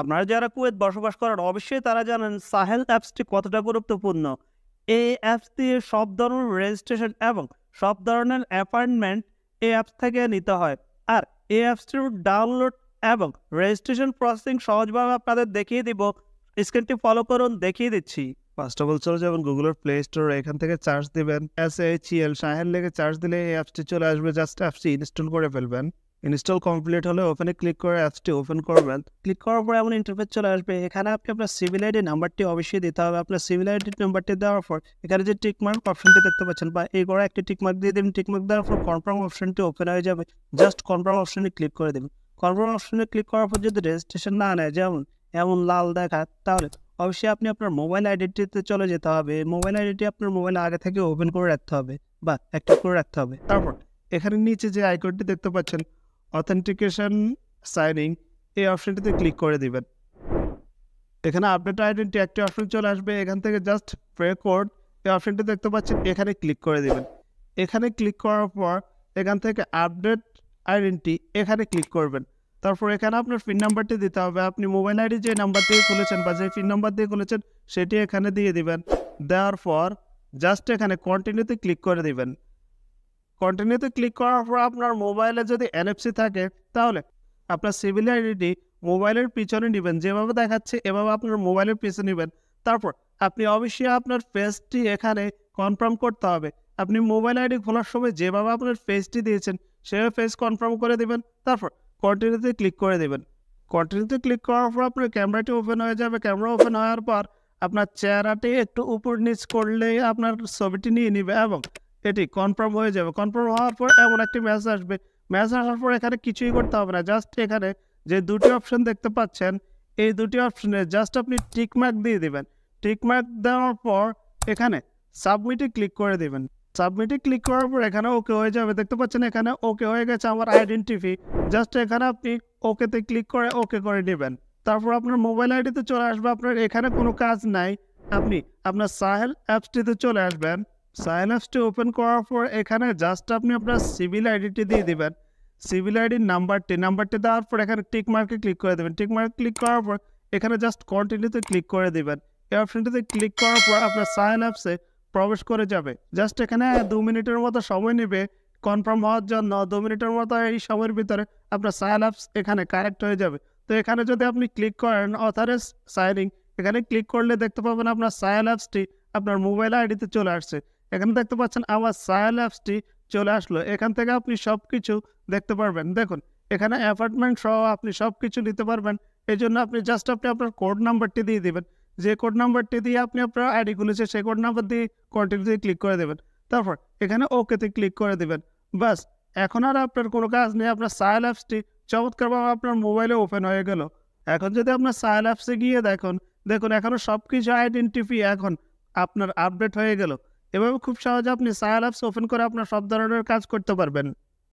আপনারা যারা কুয়েত বসবাস করেন অবশ্যই তারা জানেন সাহেল অ্যাপসটি কতটা গুরুত্বপূর্ণ এই দিয়ে সব ধরনের রেজিস্ট্রেশন এবং সব ধরনের অ্যাপয়েন্টমেন্ট এই অ্যাপস থেকে নিতে হয় আর এই অ্যাপসটির ডাউনলোড এবং রেজিস্ট্রেশন প্রসেসিং সহজভাবে আপনাদের দেখিয়ে দিব স্ক্রিনটি ফলো করুন দেখিয়ে দিচ্ছি ফার্স্ট অফ অল চলে যাবেন গুগলের প্লে স্টোর এখান থেকে চার্জ দিবেন এস এইচ এল সাহেল লেগে চার্জ দিলে এই অ্যাপসটি চলে আসবে জাস্ট অ্যাপসটি ইনস্টল করে ফেলবেন ইনস্টল কমপ্লিট হলে ওপেনে ক্লিক করে অ্যাপসটি ওপেন করবেন ক্লিক করার পর এমন ইন্টারফেস চলে আসবে এখানে আপনি আপনার সিভিল আইডি নাম্বারটি অবশ্যই দিতে হবে আপনার সিভিল আইডি নাম্বারটি দেওয়ার পর এখানে যে টিকমার্ক অপশনটি দেখতে পাচ্ছেন বা এই করে একটি টিকমার্ক দিয়ে দেবেন টিকমার্ক দেওয়ার পর কনফার্ম অপশনটি ওপেন হয়ে যাবে জাস্ট কনফার্ম অপশনে ক্লিক করে দেবেন কনফার্ম অপশনে ক্লিক করার পর যদি রেজিস্ট্রেশন না নেয় যেমন এমন লাল দেখা তাহলে অবশ্যই আপনি আপনার মোবাইল আইডেন্টিতে চলে যেতে হবে মোবাইল আইডেন্টি আপনার মোবাইল আগে থেকে ওপেন করে রাখতে হবে বা অ্যাক্টিভ করে রাখতে হবে তারপর এখানে নিচে যে আইকনটি দেখতে পাচ্ছেন অথেন্টিকেশন সাইনিং এই অপশানটিতে ক্লিক করে দিবেন এখানে আপডেট আইডেন্টি একটি অপশন চলে আসবে এখান থেকে জাস্ট প্রে কোড এই অপশানটি দেখতে পাচ্ছেন এখানে ক্লিক করে দিবেন এখানে ক্লিক করার পর এখান থেকে আপডেট আইডেন্টি এখানে ক্লিক করবেন তারপর এখানে আপনার পিন নাম্বারটি দিতে হবে আপনি মোবাইল আইডি যে নাম্বার দিয়ে খুলেছেন বা যে পিন নাম্বার দিয়ে খুলেছেন সেটি এখানে দিয়ে দিবেন দেওয়ার পর জাস্ট এখানে কন্টিনিউতে ক্লিক করে দিবেন কন্টিনিউতে ক্লিক করার পর আপনার মোবাইলে যদি এনএফসি থাকে তাহলে আপনার সিভিল আইডিটি মোবাইলের পিছনে নেবেন যেভাবে দেখাচ্ছে এভাবে আপনার মোবাইলের পিছনে নেবেন তারপর আপনি অবশ্যই আপনার ফেসটি এখানে কনফার্ম করতে হবে আপনি মোবাইল আইডি খোলার সময় যেভাবে আপনার ফেসটি দিয়েছেন সেভাবে ফেস কনফার্ম করে দেবেন তারপর কন্টিনিউতে ক্লিক করে দেবেন কন্টিনিউতে ক্লিক করার পর আপনার ক্যামেরাটি ওপেন হয়ে যাবে ক্যামেরা ওপেন হওয়ার পর আপনার চেহারাটি একটু উপর নিচ করলে আপনার ছবিটি নিয়ে নেবে এবং এটি কনফার্ম হয়ে যাবে কনফার্ম হওয়ার পর এমন একটি ম্যাচ আসবে ম্যাচ আসার পর এখানে কিছুই করতে হবে না জাস্ট এখানে যে দুটি অপশন দেখতে পাচ্ছেন এই দুটি অপশনে জাস্ট আপনি টিকমার্ক দিয়ে দেবেন টিকমার্ক দেওয়ার পর এখানে সাবমিটে ক্লিক করে দেবেন সাবমিটে ক্লিক করার পর এখানে ওকে হয়ে যাবে দেখতে পাচ্ছেন এখানে ওকে হয়ে গেছে আমার আইডেন্টিফি জাস্ট এখানে আপনি ওকেতে ক্লিক করে ওকে করে নেবেন তারপর আপনার মোবাইল আইডিতে চলে আসবে আপনার এখানে কোনো কাজ নাই আপনি আপনার সাহেল অ্যাপসটিতে চলে আসবেন সাইনাসটি ওপেন করার পর এখানে জাস্ট আপনি আপনার সিভিল আইডিটি দিয়ে দেবেন সিভিল আইডির নাম্বারটি নাম্বারটি দেওয়ার পর এখানে টিক মার্কে ক্লিক করে দেবেন টিক মার্কে ক্লিক করার পর এখানে জাস্ট কন্টিনিউতে ক্লিক করে দেবেন এই অপশানটিতে ক্লিক করার পর আপনার সাইন অ্যাপসে প্রবেশ করে যাবে জাস্ট এখানে দু মিনিটের মতো সময় নেবে কনফার্ম হওয়ার জন্য দু মিনিটের মতো এই সময়ের ভিতরে আপনার সাইন আপস এখানে কারেক্ট হয়ে যাবে তো এখানে যদি আপনি ক্লিক করেন অথারেস সাইনিং এখানে ক্লিক করলে দেখতে পাবেন আপনার সাইন আপনার মোবাইল আইডিতে চলে আসছে এখানে দেখতে পাচ্ছেন আমার সায়াল অ্যাপসটি চলে আসলো এখান থেকে আপনি সব কিছু দেখতে পারবেন দেখুন এখানে অ্যাপার্টমেন্ট সহ আপনি সব কিছু নিতে পারবেন এই জন্য আপনি জাস্ট আপনি আপনার কোড নাম্বারটি দিয়ে দেবেন যে কোড নাম্বারটি দিয়ে আপনি আপনার আইডি খুলেছে সেই কোড নাম্বার দিয়ে দিয়ে ক্লিক করে দেবেন তারপর এখানে ওকেতে ক্লিক করে দেবেন বাস এখন আর আপনার কোনো কাজ নেই আপনার সায়াল অ্যাপসটি চমৎকারভাবে আপনার মোবাইলে ওপেন হয়ে গেল এখন যদি আপনার সায়াল অ্যাপসে গিয়ে দেখুন দেখুন এখনও সব কিছু আইডেন্টিফি এখন আপনার আপডেট হয়ে গেল এভাবে খুব সহজে আপনি সায়ার অ্যাপস ওপেন করে আপনার সব ধরনের কাজ করতে পারবেন